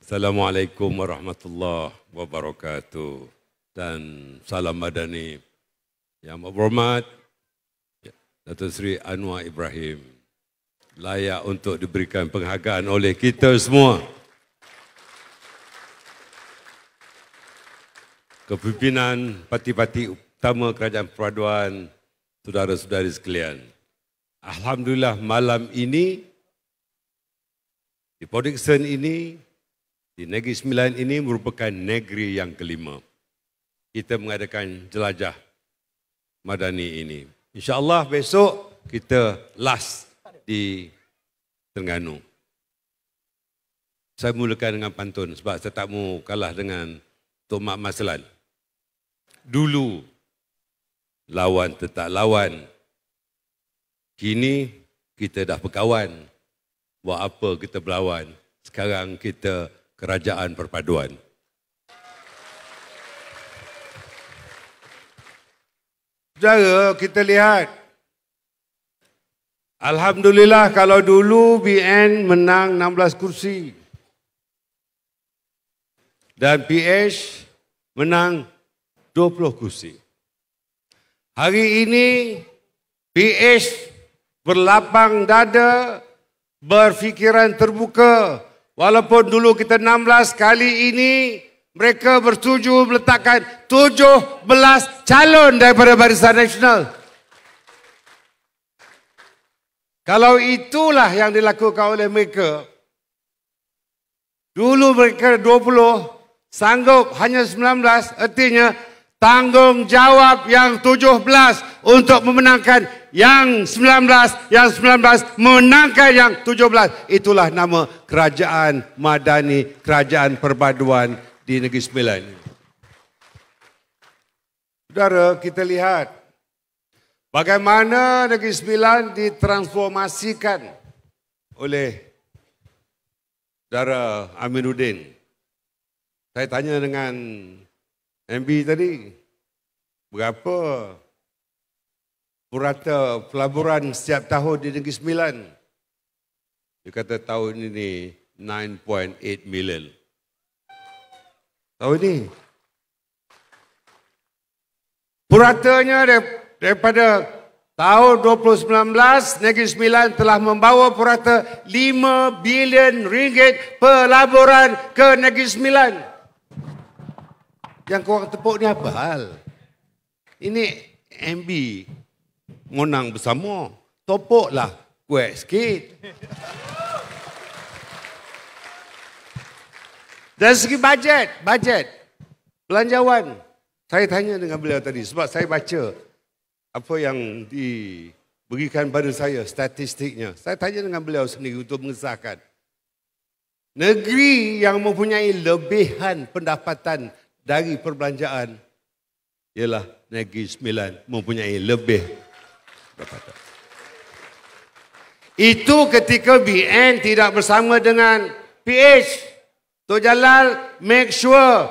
Assalamualaikum warahmatullahi wabarakatuh dan salam madani yang berhormat ya, Datuk Seri Anwar Ibrahim layak untuk diberikan penghargaan oleh kita semua kepimpinan parti-parti utama kerajaan peraduan saudara-saudari sekalian Alhamdulillah malam ini di Podiksen ini di Negeri Sembilan ini merupakan negeri yang kelima kita mengadakan jelajah Madani ini. InsyaAllah besok kita last di Terengganu. Saya mulakan dengan pantun sebab saya tak mau kalah dengan Tok Mak Maslan. Dulu lawan tetap lawan, Kini kita dah berkawan. Buat apa kita berlawan? Sekarang kita kerajaan perpaduan. Saudara, kita lihat. Alhamdulillah kalau dulu BN menang 16 kursi. Dan PH menang 20 kursi. Hari ini PH berlapang dada, berfikiran terbuka. Walaupun dulu kita 16 kali ini, mereka bersetuju meletakkan 17 calon daripada Barisan Nasional. Kalau itulah yang dilakukan oleh mereka, dulu mereka 20, sanggup hanya 19, artinya tanggungjawab yang 17 untuk memenangkan yang 19 yang 19 menangkan yang 17 itulah nama kerajaan madani kerajaan perpaduan di negeri Sembilan. Saudara kita lihat bagaimana negeri Sembilan ditransformasikan oleh Saudara Aminuddin. Saya tanya dengan MB tadi berapa purata pelaburan setiap tahun di Negeri Sembilan. Dia kata tahun ini 9.8 million. Tahun ini. Puratanya daripada tahun 2019, Negeri Sembilan telah membawa purata 5 bilion ringgit pelaburan ke Negeri Sembilan. Yang kau tepuk ni apa hal? Ini MB ngonang bersama. Topoklah kuat sikit. Dan segi bajet, bajet. Belanjawan. Saya tanya dengan beliau tadi sebab saya baca apa yang diberikan pada saya statistiknya. Saya tanya dengan beliau sendiri untuk mengesahkan. Negeri yang mempunyai lebihan pendapatan dari perbelanjaan ialah Negeri Sembilan mempunyai lebih berkata. Itu ketika BN tidak bersama dengan PH. Tok Jalal make sure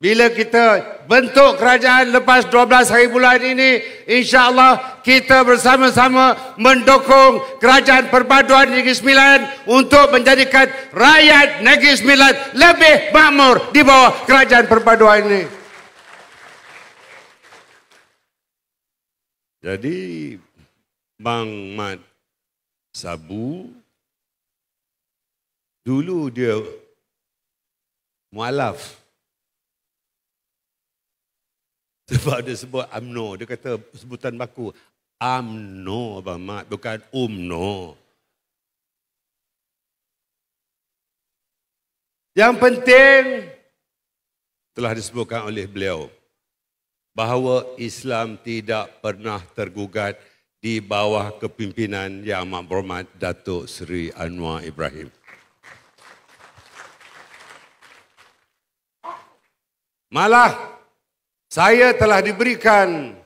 bila kita bentuk kerajaan lepas 12 hari bulan ini, insyaAllah kita bersama-sama mendukung kerajaan perpaduan Negeri Sembilan untuk menjadikan rakyat Negeri Sembilan lebih makmur di bawah kerajaan perpaduan ini. Jadi Bang Mat Sabu. Dulu dia mualaf. Sebab dia sebut amno. Dia kata sebutan baku. amno bang Mat. Bukan UMNO. Yang penting telah disebutkan oleh beliau bahawa Islam tidak pernah tergugat di bawah kepimpinan Yang Amat Berhormat Datuk Seri Anwar Ibrahim. Malah saya telah diberikan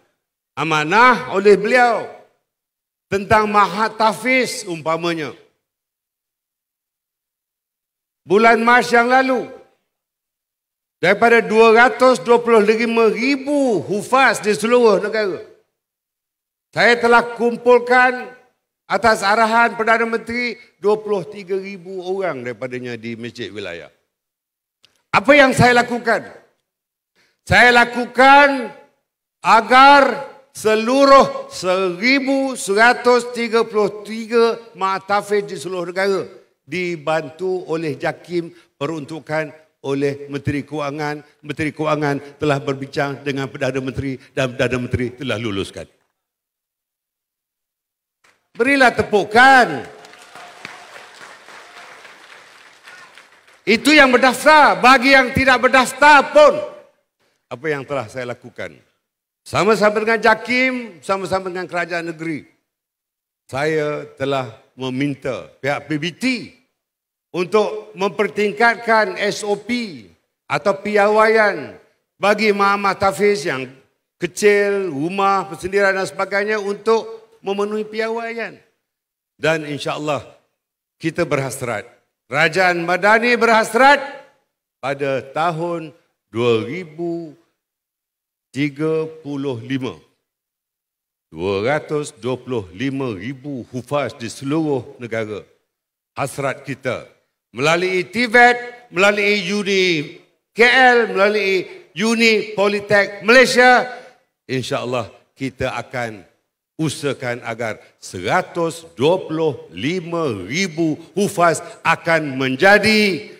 amanah oleh beliau tentang Mahat Tafiz umpamanya. Bulan Mac yang lalu daripada 225 ribu hufaz di seluruh negara saya telah kumpulkan atas arahan Perdana Menteri 23,000 orang daripadanya di Masjid Wilayah. Apa yang saya lakukan? Saya lakukan agar seluruh 1,133 maktafir di seluruh negara dibantu oleh JAKIM peruntukan oleh Menteri Keuangan. Menteri Keuangan telah berbincang dengan Perdana Menteri dan Perdana Menteri telah luluskan. Berilah tepukan. Itu yang berdaftar. Bagi yang tidak berdaftar pun. Apa yang telah saya lakukan. Sama-sama dengan Jakim, sama-sama dengan kerajaan negeri. Saya telah meminta pihak PBT untuk mempertingkatkan SOP atau piawaian bagi mama tafiz yang kecil, rumah, persendirian dan sebagainya untuk memenuhi piawaian. Dan insya Allah kita berhasrat. Rajaan Madani berhasrat pada tahun 2035. 225 ribu hufaz di seluruh negara. Hasrat kita melalui TVET, e melalui Uni KL, melalui Uni Politek Malaysia. Insya Allah kita akan usahakan agar 125 ribu hufaz akan menjadi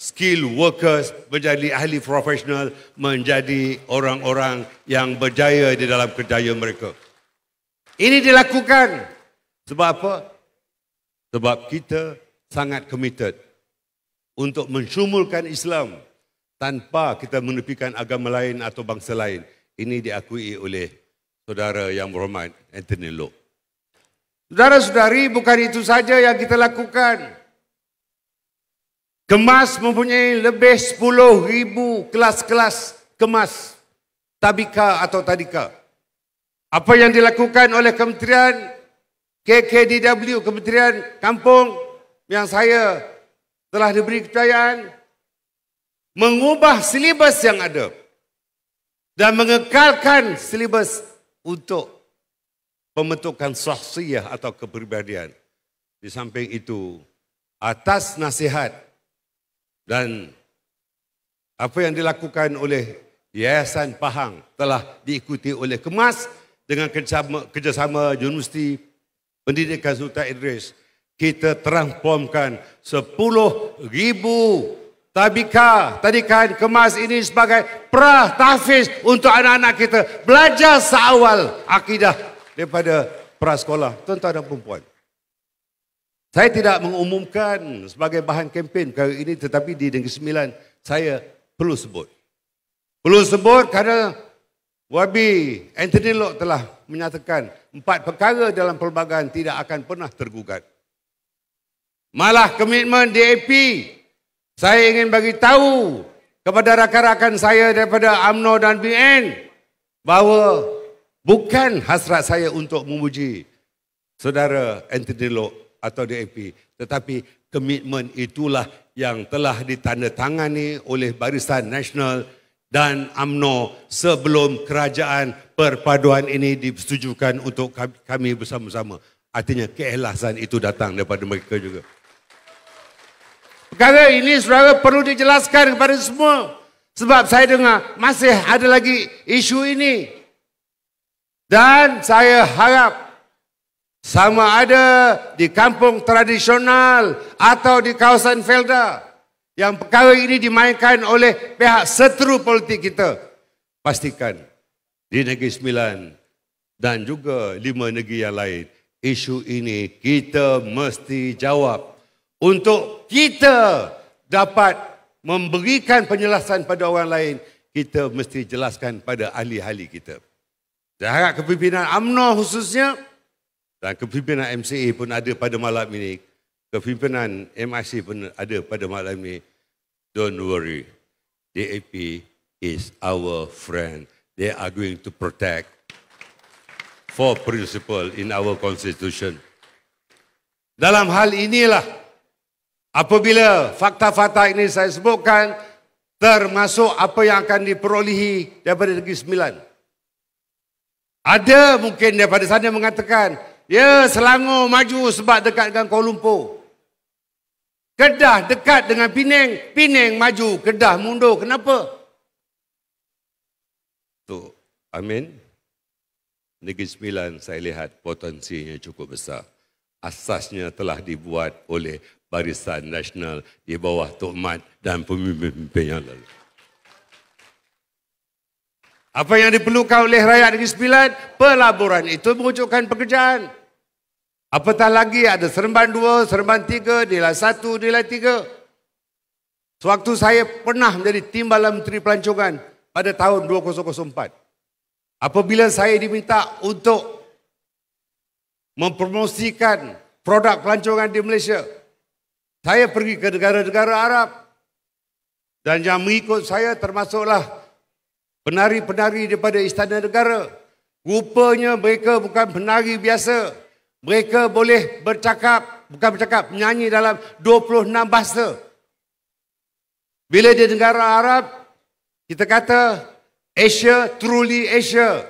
skill workers, menjadi ahli profesional, menjadi orang-orang yang berjaya di dalam kerjaya mereka. Ini dilakukan sebab apa? Sebab kita sangat committed untuk mensyumulkan Islam tanpa kita menepikan agama lain atau bangsa lain. Ini diakui oleh saudara yang berhormat Anthony Lok. Saudara-saudari, bukan itu saja yang kita lakukan. Kemas mempunyai lebih ribu kelas-kelas kemas tabika atau tadika. Apa yang dilakukan oleh Kementerian KKDW, Kementerian Kampung yang saya telah diberi kepercayaan mengubah silibus yang ada dan mengekalkan silibus untuk pembentukan sahsiah atau kepribadian. Di samping itu, atas nasihat dan apa yang dilakukan oleh Yayasan Pahang telah diikuti oleh Kemas dengan kerjasama Universiti Pendidikan Sultan Idris kita transformkan ribu. Tabika, tadi kain kemas ini sebagai prah tahfiz untuk anak-anak kita. Belajar seawal akidah daripada prasekolah. Tuan-tuan dan perempuan. Saya tidak mengumumkan sebagai bahan kempen perkara ini tetapi di Negeri Sembilan saya perlu sebut. Perlu sebut kerana Wabi Anthony Lok telah menyatakan empat perkara dalam perlembagaan tidak akan pernah tergugat. Malah komitmen DAP saya ingin bagi tahu kepada rakan-rakan saya daripada AMNO dan BN bahawa bukan hasrat saya untuk memuji saudara Anthony Lok atau DAP tetapi komitmen itulah yang telah ditandatangani oleh Barisan Nasional dan AMNO sebelum kerajaan perpaduan ini disetujukan untuk kami bersama-sama. Artinya keikhlasan itu datang daripada mereka juga. Perkara ini saudara perlu dijelaskan kepada semua. Sebab saya dengar masih ada lagi isu ini. Dan saya harap sama ada di kampung tradisional atau di kawasan Felda yang perkara ini dimainkan oleh pihak seteru politik kita. Pastikan di Negeri Sembilan dan juga lima negeri yang lain, isu ini kita mesti jawab untuk kita dapat memberikan penjelasan pada orang lain, kita mesti jelaskan pada ahli-ahli kita. Saya harap kepimpinan UMNO khususnya dan kepimpinan MCA pun ada pada malam ini. Kepimpinan MIC pun ada pada malam ini. Don't worry. DAP is our friend. They are going to protect four principles in our constitution. Dalam hal inilah Apabila fakta-fakta ini saya sebutkan termasuk apa yang akan diperolehi daripada Negeri Sembilan. Ada mungkin daripada sana mengatakan, ya Selangor maju sebab dekat dengan Kuala Lumpur. Kedah dekat dengan Pinang, Pinang maju, Kedah mundur. Kenapa? Tu, amin. Negeri Sembilan saya lihat potensinya cukup besar. Asasnya telah dibuat oleh barisan nasional di bawah Tok Mat dan pemimpin-pemimpin yang lalu. Apa yang diperlukan oleh rakyat Negeri Sembilan? Pelaburan itu mewujudkan pekerjaan. Apatah lagi ada Seremban dua, Seremban tiga, Nilai satu, Nilai tiga. Sewaktu saya pernah menjadi Timbalan Menteri Pelancongan pada tahun 2004. Apabila saya diminta untuk mempromosikan produk pelancongan di Malaysia, saya pergi ke negara-negara Arab dan yang mengikut saya termasuklah penari-penari daripada istana negara. Rupanya mereka bukan penari biasa. Mereka boleh bercakap, bukan bercakap, menyanyi dalam 26 bahasa. Bila di negara Arab, kita kata Asia truly Asia.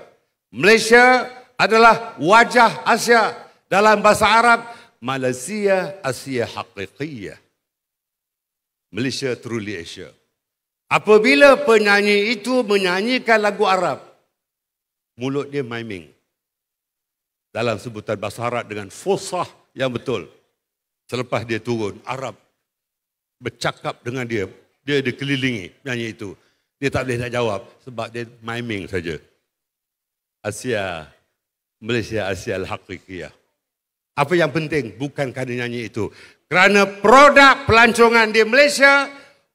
Malaysia adalah wajah Asia dalam bahasa Arab. Malaysia Asia Hakikiyah. Malaysia Truly Asia. Apabila penyanyi itu menyanyikan lagu Arab, mulut dia miming. Dalam sebutan bahasa Arab dengan fosah yang betul. Selepas dia turun, Arab bercakap dengan dia. Dia dikelilingi penyanyi itu. Dia tak boleh nak jawab sebab dia miming saja. Asia, Malaysia Asia Al-Hakikiyah. Apa yang penting bukan kerana nyanyi itu. Kerana produk pelancongan di Malaysia,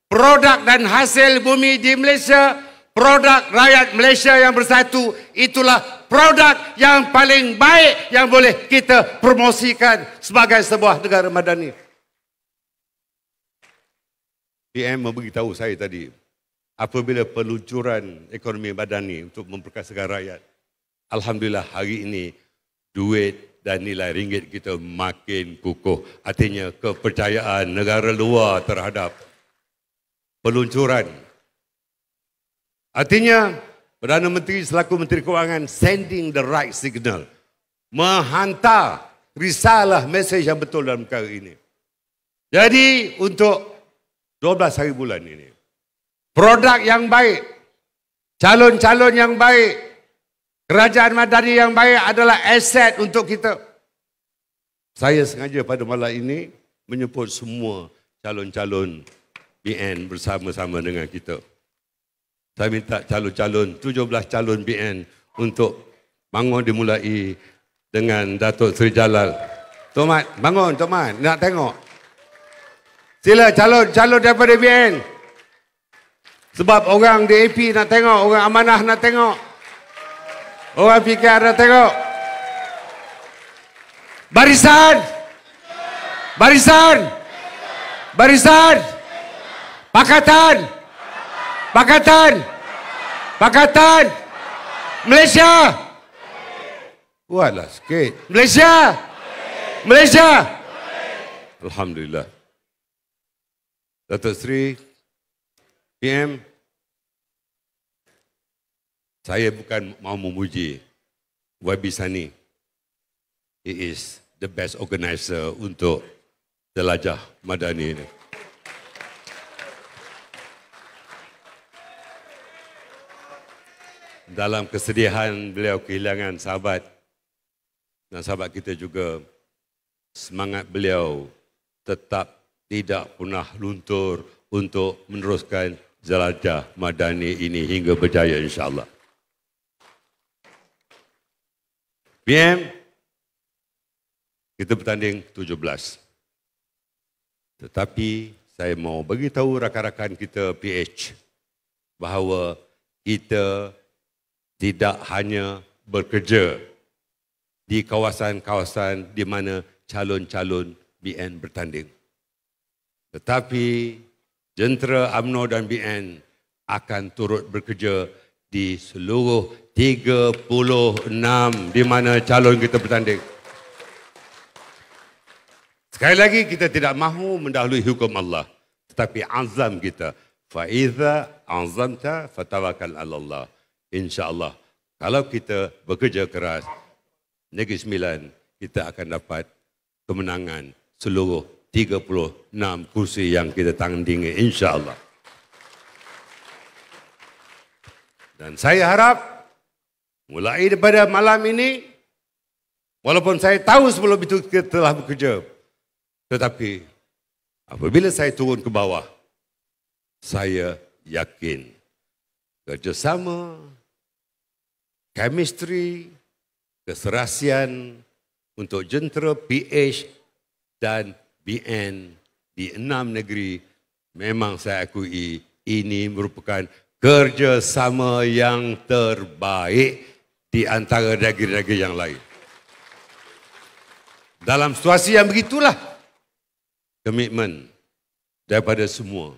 produk dan hasil bumi di Malaysia, produk rakyat Malaysia yang bersatu, itulah produk yang paling baik yang boleh kita promosikan sebagai sebuah negara madani. PM memberitahu saya tadi, apabila peluncuran ekonomi madani untuk memperkasakan rakyat, Alhamdulillah hari ini duit dan nilai ringgit kita makin kukuh. Artinya kepercayaan negara luar terhadap peluncuran. Artinya Perdana Menteri selaku Menteri Kewangan sending the right signal. Menghantar risalah mesej yang betul dalam perkara ini. Jadi untuk 12 hari bulan ini, produk yang baik, calon-calon yang baik, Kerajaan Madani yang baik adalah aset untuk kita. Saya sengaja pada malam ini menyebut semua calon-calon BN bersama-sama dengan kita. Saya minta calon-calon, 17 calon BN untuk bangun dimulai dengan Datuk Seri Jalal. Tomat, bangun Tomat, nak tengok. Sila calon-calon daripada BN. Sebab orang DAP nak tengok, orang amanah nak tengok. Oh, fikir ada tengok. Barisan. Barisan. Barisan. Pakatan. Pakatan. Pakatan. Malaysia. Buatlah sikit. Malaysia. Malaysia. Alhamdulillah. Datuk Sri PM. Saya bukan mau memuji Wabi Sani. He is the best organizer untuk Jelajah Madani ini. Dalam kesedihan beliau kehilangan sahabat dan sahabat kita juga semangat beliau tetap tidak pernah luntur untuk meneruskan jelajah madani ini hingga berjaya insyaAllah. PM kita bertanding 17. Tetapi saya mau bagi tahu rakan-rakan kita PH bahawa kita tidak hanya bekerja di kawasan-kawasan di mana calon-calon BN bertanding. Tetapi jentera AMNO dan BN akan turut bekerja di seluruh 36 di mana calon kita bertanding. Sekali lagi kita tidak mahu mendahului hukum Allah tetapi azam kita fa iza azamta Allah insya Allah kalau kita bekerja keras negeri sembilan kita akan dapat kemenangan seluruh 36 kursi yang kita tandingi Allah. Dan saya harap mulai daripada malam ini, walaupun saya tahu sebelum itu kita telah bekerja, tetapi apabila saya turun ke bawah, saya yakin kerjasama, chemistry, keserasian untuk jentera PH dan BN di enam negeri memang saya akui ini merupakan kerjasama yang terbaik di antara negeri-negeri yang lain. Dalam situasi yang begitulah, komitmen daripada semua,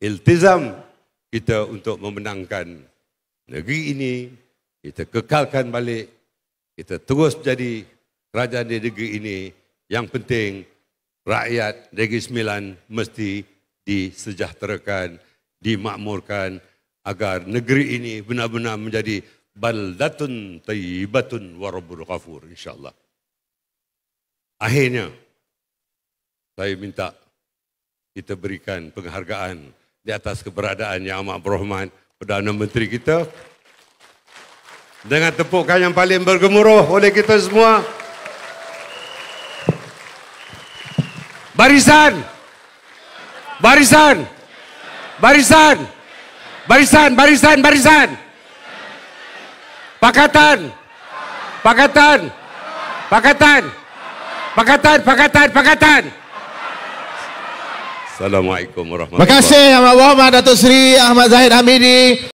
iltizam kita untuk memenangkan negeri ini, kita kekalkan balik, kita terus jadi kerajaan di negeri ini. Yang penting, rakyat Negeri Sembilan mesti disejahterakan, dimakmurkan, agar negeri ini benar-benar menjadi baldatun tayyibatun wa rabbul ghafur insyaallah. Akhirnya saya minta kita berikan penghargaan di atas keberadaan Yang Amat Berhormat Perdana Menteri kita dengan tepukan yang paling bergemuruh oleh kita semua. Barisan! Barisan! Barisan! Barisan, barisan, barisan. Pakatan. Pakatan. Pakatan. Pakatan, pakatan, pakatan. Assalamualaikum warahmatullahi wabarakatuh. Terima kasih Ahmad Wahab Datuk Seri Ahmad Zahid Hamidi.